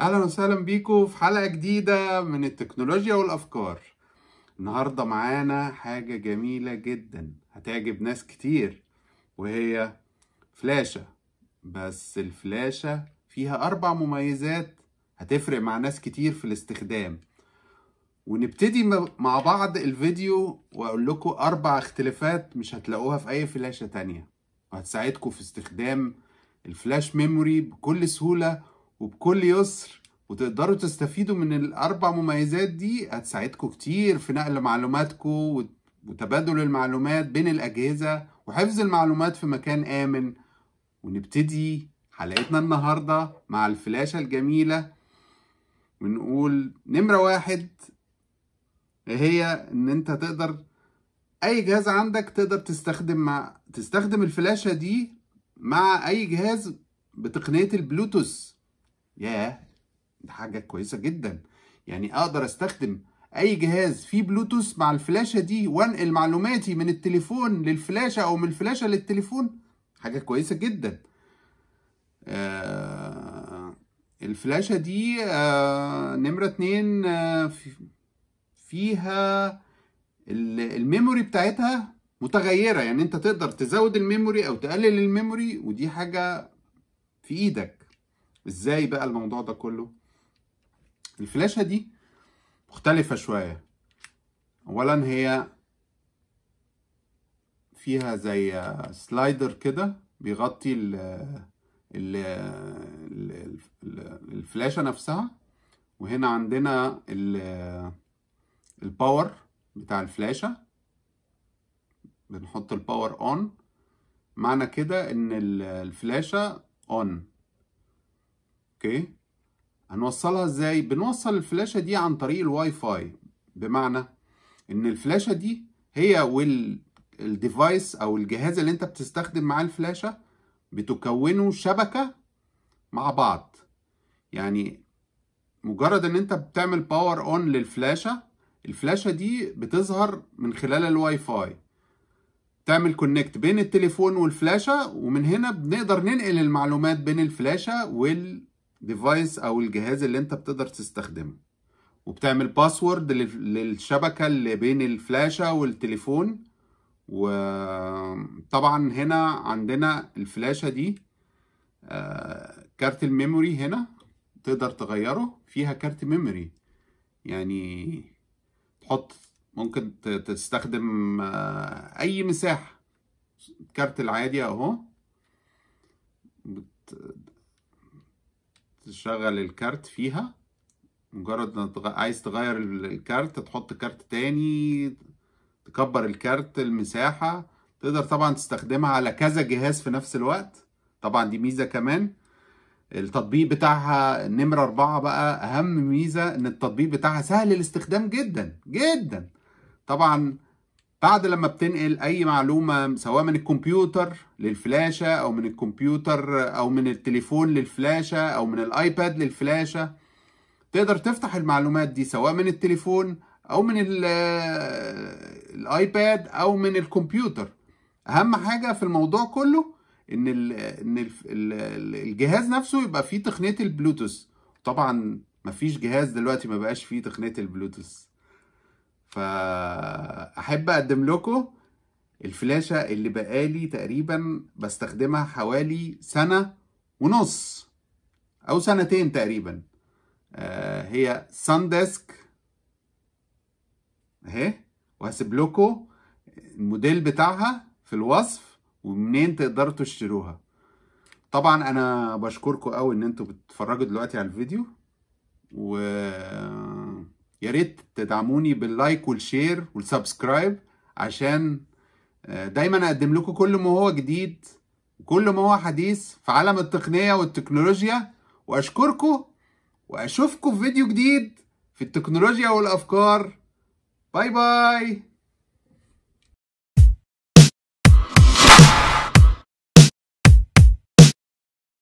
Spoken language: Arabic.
اهلا وسهلا بيكم في حلقه جديده من التكنولوجيا والافكار النهارده معانا حاجه جميله جدا هتعجب ناس كتير وهي فلاشه بس الفلاشه فيها اربع مميزات هتفرق مع ناس كتير في الاستخدام ونبتدي مع بعض الفيديو واقول لكم اربع اختلافات مش هتلاقوها في اي فلاشه تانية وهتساعدكم في استخدام الفلاش ميموري بكل سهوله وبكل يسر وتقدروا تستفيدوا من الاربع مميزات دي هتساعدكم كتير في نقل معلوماتكم وتبادل المعلومات بين الاجهزه وحفظ المعلومات في مكان امن ونبتدي حلقتنا النهارده مع الفلاشه الجميله ونقول نمره واحد إيه هي ان انت تقدر اي جهاز عندك تقدر تستخدم مع تستخدم الفلاشه دي مع اي جهاز بتقنيه البلوتوث ياه دي حاجه كويسه جدا يعني اقدر استخدم اي جهاز فيه بلوتوث مع الفلاشه دي وانقل معلوماتي من التليفون للفلاشه او من الفلاشه للتليفون حاجه كويسه جدا آه الفلاشه دي آه نمره اتنين آه فيها الميموري بتاعتها متغيره يعني انت تقدر تزود الميموري او تقلل الميموري ودي حاجه في ايدك ازاي بقى الموضوع ده كله الفلاشة دي مختلفة شوية اولا هي فيها زي سلايدر كده بيغطي ال ال الفلاشة نفسها وهنا عندنا الباور بتاع الفلاشة بنحط الباور اون معنى كده ان الفلاشة اون اوكي هنوصلها ازاي بنوصل الفلاشه دي عن طريق الواي فاي بمعنى ان الفلاشه دي هي والديفايس او الجهاز اللي انت بتستخدم معاه الفلاشه بتكونوا شبكه مع بعض يعني مجرد ان انت بتعمل باور اون للفلاشه الفلاشه دي بتظهر من خلال الواي فاي تعمل كونكت بين التليفون والفلاشه ومن هنا بنقدر ننقل المعلومات بين الفلاشه وال ديفايس او الجهاز اللي انت بتقدر تستخدمه وبتعمل باسورد للشبكه اللي بين الفلاشه والتليفون وطبعا هنا عندنا الفلاشه دي آه، كارت الميموري هنا تقدر تغيره فيها كارت ميموري يعني تحط ممكن تستخدم آه، اي مساحه الكارت العادي اهو تشغل الكارت فيها مجرد ما تغ... عايز تغير الكارت تحط كارت تاني تكبر الكارت المساحة تقدر طبعا تستخدمها على كذا جهاز في نفس الوقت طبعا دي ميزة كمان التطبيق بتاعها نمرة أربعة بقى أهم ميزة إن التطبيق بتاعها سهل الاستخدام جدا جدا طبعا بعد لما بتنقل اي معلومه سواء من الكمبيوتر للفلاشه او من الكمبيوتر او من التليفون للفلاشه او من الايباد للفلاشه تقدر تفتح المعلومات دي سواء من التليفون او من آه، الايباد او من الكمبيوتر اهم حاجه في الموضوع كله ان ان الجهاز نفسه يبقى فيه تقنيه البلوتوث طبعا مفيش جهاز دلوقتي ما بقاش فيه تقنيه البلوتوث فاحب اقدم لكم الفلاشة اللي بقالي تقريبا بستخدمها حوالي سنة ونص او سنتين تقريبا آه، هي سان ديسك اهي وهسيب لكم الموديل بتاعها في الوصف ومنين تقدروا تشتروها طبعا انا بشكركم قوي ان انتوا بتتفرجوا دلوقتي على الفيديو و يا ريت تدعموني باللايك والشير والسبسكرايب عشان آه، دايما اقدم لكم كل ما هو جديد وكل ما هو حديث في عالم التقنية والتكنولوجيا واشكركم واشوفكم في فيديو جديد في التكنولوجيا والافكار باي باي